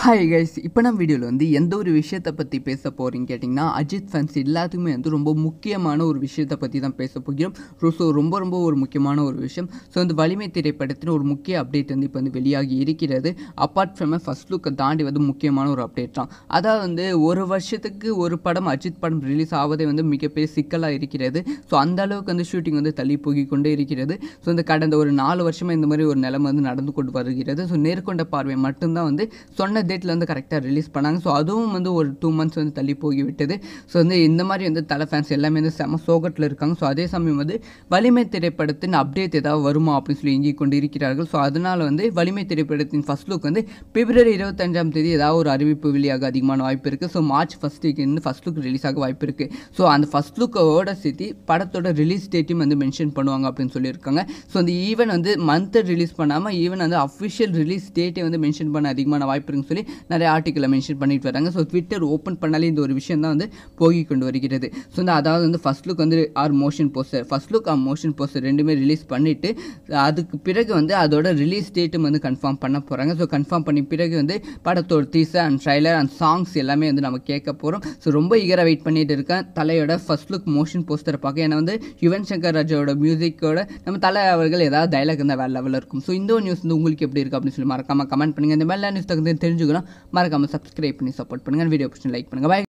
hi guys இப்போ நம்ம வீடியோவில் வந்து எந்த ஒரு விஷயத்தை பற்றி பேச போகிறீங்க கேட்டிங்கன்னா அஜித் ஃபேன்ஸ் எல்லாத்துக்குமே வந்து ரொம்ப முக்கியமான ஒரு விஷயத்தை பற்றி தான் பேச போகிறோம் ஸோ ரொம்ப ரொம்ப ஒரு முக்கியமான ஒரு விஷயம் ஸோ இந்த வலிமை திரைப்படத்தின் ஒரு முக்கிய அப்டேட் வந்து இப்போ வந்து வெளியாகி இருக்கிறது அப்பார்ட் ஃப்ரம் ஃபஸ்ட் லுக்கை தாண்டி வந்து முக்கியமான ஒரு அப்டேட் தான் அதாவது வந்து ஒரு வருஷத்துக்கு ஒரு படம் அஜித் படம் ரிலீஸ் ஆவதே வந்து மிகப்பெரிய சிக்கலாக இருக்கிறது ஸோ அந்த அளவுக்கு வந்து ஷூட்டிங் வந்து தள்ளி போகி கொண்டே இருக்கிறது ஸோ இந்த கடந்த ஒரு நாலு வருஷமாக இந்த மாதிரி ஒரு நிலைமை வந்து நடந்து கொண்டு வருகிறது ஸோ நேர்கொண்ட பார்வை மட்டும்தான் வந்து சொன்ன டேட்டில் வந்து கரெக்டாக ரிலீஸ் பண்ணாங்க ஸோ அதுவும் வந்து ஒரு டூ மந்த்ஸ் வந்து தள்ளி போய்விட்டது ஸோ வந்து இந்த மாதிரி வந்து தலை ஃபேன்ஸ் எல்லாமே வந்து செம சோகத்தில் இருக்காங்க ஸோ அதே சமயம் வந்து வலிமை திரைப்படத்தின் அப்டேட் ஏதாவது வருமா அப்படின்னு சொல்லி இங்கே கொண்டு இருக்கிறார்கள் ஸோ அதனால் வந்து வலிமை திரைப்படத்தின் ஃபஸ்ட் லுக் வந்து பிப்ரவரி இருபத்தஞ்சாம் தேதி ஏதாவது ஒரு அறிவிப்பு வெளியாக அதிகமான வாய்ப்பு இருக்குது ஸோ மார்ச் ஃபஸ்ட் வீக் வந்து ஃபஸ்ட் லுக் ரிலீஸ் ஆக வாய்ப்பு இருக்குது ஸோ அந்த ஃபஸ்ட் லுக்கோட சேர்த்து படத்தோட ரிலீஸ் டேட்டையும் வந்து மென்ஷன் பண்ணுவாங்க அப்படின்னு சொல்லியிருக்காங்க ஸோ அந்த ஈவன் வந்து மந்த்து ரிலீஸ் பண்ணாமல் ஈவன் வந்து அஃபிஷியல் ரிலீஸ் டேட்டை வந்து மென்ஷன் பண்ண அதிகமான வாய்ப்பு சொல்லி சொல்லி நிறைய ஆர்டிக்கலை மென்ஷன் பண்ணிட்டு வராங்க ஸோ ட்விட்டர் ஓப்பன் பண்ணாலே இந்த ஒரு விஷயம் தான் வந்து போகி கொண்டு வருகிறது ஸோ இந்த அதாவது வந்து ஃபஸ்ட் லுக் வந்து or motion poster first look or motion poster ரெண்டுமே ரிலீஸ் பண்ணிவிட்டு அதுக்கு பிறகு வந்து அதோட ரிலீஸ் டேட்டும் வந்து கன்ஃபார்ம் பண்ண போகிறாங்க ஸோ கன்ஃபார்ம் பண்ணி பிறகு வந்து படத்தோட teaser and trailer and songs எல்லாமே வந்து நம்ம கேட்க போகிறோம் ஸோ ரொம்ப ஈகராக வெயிட் பண்ணிட்டு இருக்கேன் தலையோட ஃபஸ்ட் லுக் மோஷன் போஸ்டரை பார்க்க ஏன்னா வந்து யுவன் சங்கர் ராஜோட மியூசிக்கோட நம்ம தலை அவர்கள் ஏதாவது டைலாக் இருந்தால் வேறு லெவலில் இருக்கும் ஸோ இந்த நியூஸ் வந்து உங்களுக்கு எப்படி இருக்குது அப்படின்னு சொல்லி மறக்காமல் கமெண்ட் பண்ணுங்கள் இந்த மாதிரி நியூஸ் தகுந்த தெரிஞ்சு தெரிஞ்சுக்கணும் மறக்காமல் சப்ஸ்கிரைப் பண்ணி சப்போர்ட் பண்ணுங்கள் வீடியோ பிடிச்சி லைக் பண்ணுங்கள் பாய்